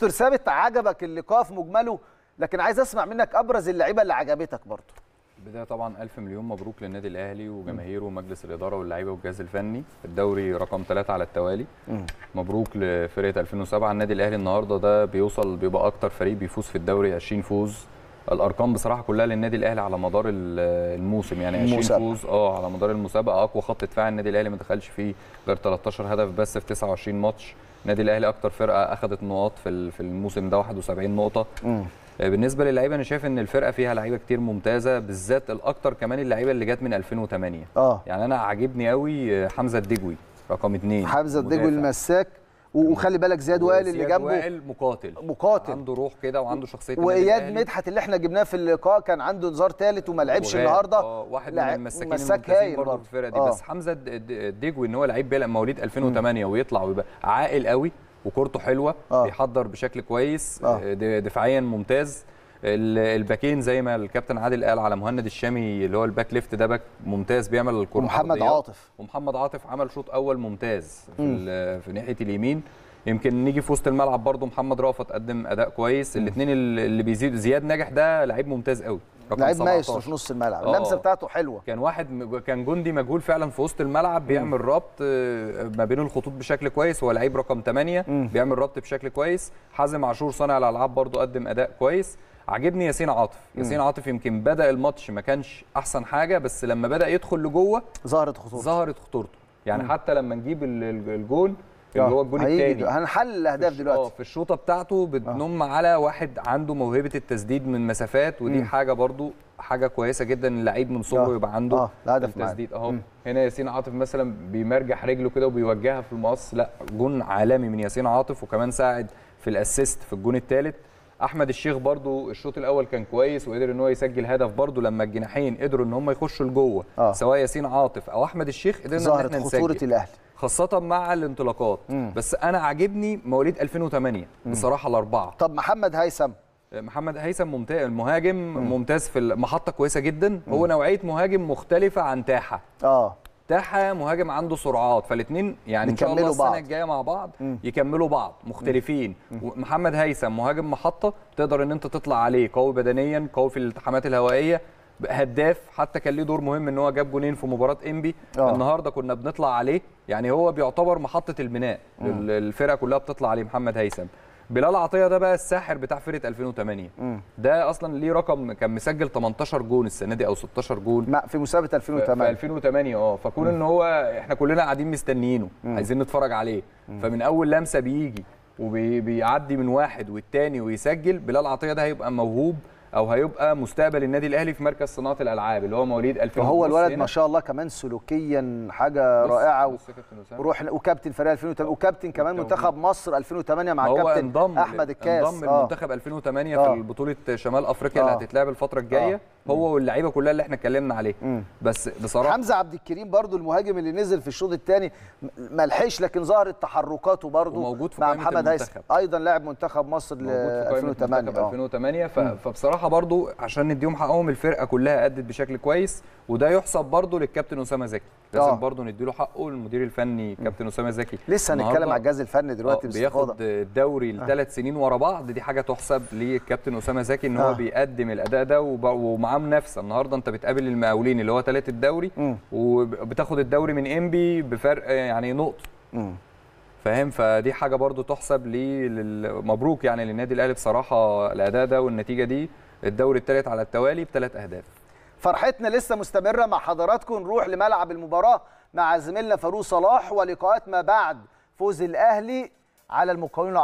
دكتور ثابت عجبك اللقاء في مجمله لكن عايز اسمع منك ابرز اللعيبه اللي عجبتك برضه بداية طبعا ألف مليون مبروك للنادي الأهلي وجماهيره ومجلس الإدارة واللعيبة والجهاز الفني الدوري رقم ثلاثة على التوالي مبروك لفرقة 2007 النادي الأهلي النهاردة ده بيوصل بيبقى أكتر فريق بيفوز في الدوري 20 فوز الارقام بصراحه كلها للنادي الاهلي على مدار الموسم يعني 20 فوز اه على مدار المسابقه اقوى خط دفاع النادي الاهلي ما دخلش فيه غير 13 هدف بس في 29 ماتش النادي الاهلي اكتر فرقه اخذت نقاط في في الموسم ده 71 نقطه مم. آه، بالنسبه للعيبه انا شايف ان الفرقه فيها لعيبه كتير ممتازه بالذات الاكتر كمان اللعيبه اللي جت من 2008 اه يعني انا عاجبني قوي آه، حمزه الدجوي رقم اثنين حمزه الدجوي المساك وخلي بالك زياد وائل اللي جنبه وائل مقاتل مقاتل عنده روح كده وعنده شخصيه واياد مدحت اللي احنا جبناه في اللقاء كان عنده انذار ثالث وما لعبش النهارده اه واحد من المساكين الممتازين برضه في الفرقه دي آه. بس حمزه ديجو ان هو لعيب بيلعب مواليد 2008 م. ويطلع ويبقى عاقل قوي وكورته حلوه آه. بيحضر بشكل كويس آه. آه، دفاعيا ممتاز الباكين زي ما الكابتن عادل قال على مهند الشامي اللي هو الباك ليفت ده باك ممتاز بيعمل الكره محمد عاطف ومحمد عاطف عمل شوط اول ممتاز في, في ناحيه اليمين يمكن نيجي في وسط الملعب برضو محمد رافت قدم اداء كويس الاثنين اللي بيزيدوا زياد ناجح ده لعيب ممتاز قوي لعيب مايس في نص الملعب آه. اللمسه بتاعته حلوه كان واحد كان جندي مجهول فعلا في وسط الملعب بيعمل ربط آه، ما بين الخطوط بشكل كويس هو لعيب رقم 8 بيعمل ربط بشكل كويس حازم عاشور صانع الالعاب برضو قدم اداء كويس عاجبني ياسين عاطف ياسين عاطف يمكن بدا الماتش ما كانش احسن حاجه بس لما بدا يدخل لجوه ظهرت خطورته ظهرت خطورته يعني مم. حتى لما نجيب الجون اللي آه، هو الجون الثاني هنحل الاهداف دلوقتي اه في الشوطه بتاعته بتنم آه. على واحد عنده موهبه التسديد من مسافات ودي مم. حاجه برضو حاجه كويسه جدا اللعيب من صغره آه. يبقى عنده آه. التسديد اهو هنا ياسين عاطف مثلا بيمرجح رجله كده وبيوجهها في المقص لا جون عالمي من ياسين عاطف وكمان ساعد في الاسيست في الجون الثالث احمد الشيخ برضو الشوط الاول كان كويس وقدر ان هو يسجل هدف برضو لما الجناحين قدروا ان هم يخشوا لجوه آه. سواء ياسين عاطف او احمد الشيخ قدرنا ان احنا نسجل خطوره الاهلي خاصة مع الانطلاقات مم. بس أنا عاجبني مواليد 2008 مم. بصراحة الأربعة طب محمد هيثم آه، محمد هيثم ممتاز المهاجم مم. ممتاز في المحطة كويسة جدا مم. هو نوعية مهاجم مختلفة عن تاحة اه تحا مهاجم عنده سرعات فالاثنين يعني ان شاء الله السنه الجايه مع بعض م. يكملوا بعض مختلفين م. محمد هيثم مهاجم محطه تقدر ان انت تطلع عليه قوي بدنيا قوي في الالتحامات الهوائيه هداف حتى كان ليه دور مهم ان هو جاب جونين في مباراه انبي أوه. النهارده كنا بنطلع عليه يعني هو بيعتبر محطه البناء الفرقه كلها بتطلع عليه محمد هيثم بلال عطيه ده بقى الساحر بتاع فرقه 2008 مم. ده اصلا ليه رقم كان مسجل 18 جون السنه دي او 16 جون لا في مسابقه 2008 في 2008 اه فكون ان هو احنا كلنا قاعدين مستنيينه مم. عايزين نتفرج عليه مم. فمن اول لمسه بيجي وبيعدي من واحد والتاني ويسجل بلال عطيه ده هيبقى موهوب او هيبقى مستقبل النادي الاهلي في مركز صناعه الالعاب اللي هو مواليد 2000 هو الولد ما شاء الله كمان سلوكيا حاجه بس رائعه بس و... وروح وكابتن فريق 2008 وكابتن كمان منتخب مصر 2008 مع الكابتن احمد الكاس انضم آه. المنتخب 2008 في آه. بطوله شمال افريقيا اللي آه. هتتلعب الفتره الجايه آه. هو واللعيبه كلها اللي احنا اتكلمنا عليه مم. بس بصراحه حمزه عبد الكريم برضو المهاجم اللي نزل في الشوط الثاني لحقش لكن ظهرت تحركاته برضو موجود في مع محمد هيثم ايضا لاعب منتخب مصر ل 2008 اه 2008 فبصراحه برضو عشان نديهم حقهم الفرقه كلها ادت بشكل كويس وده يحسب برضو للكابتن اسامه زكي لازم أوه. برضو له حقه المدير الفني كابتن اسامه زكي لسه هنتكلم على الجهاز الفني دلوقتي آه، بياخد الدوري آه. لثلاث سنين ورا بعض دي حاجه تحسب للكابتن اسامه زكي ان هو آه. بيقدم الاداء ده ومعاه منافسه النهارده انت بتقابل المقاولين اللي هو ثالث الدوري م. وبتاخد الدوري من انبي بفرق يعني نقطه فاهم فدي حاجه برضو تحسب لي مبروك يعني للنادي الاهلي بصراحه الاداء ده والنتيجه دي الدوري الثالث على التوالي بثلاث اهداف فرحتنا لسه مستمره مع حضراتكم نروح لملعب المباراه مع زميلنا فاروق صلاح ولقاءات ما بعد فوز الاهلي على المقاولين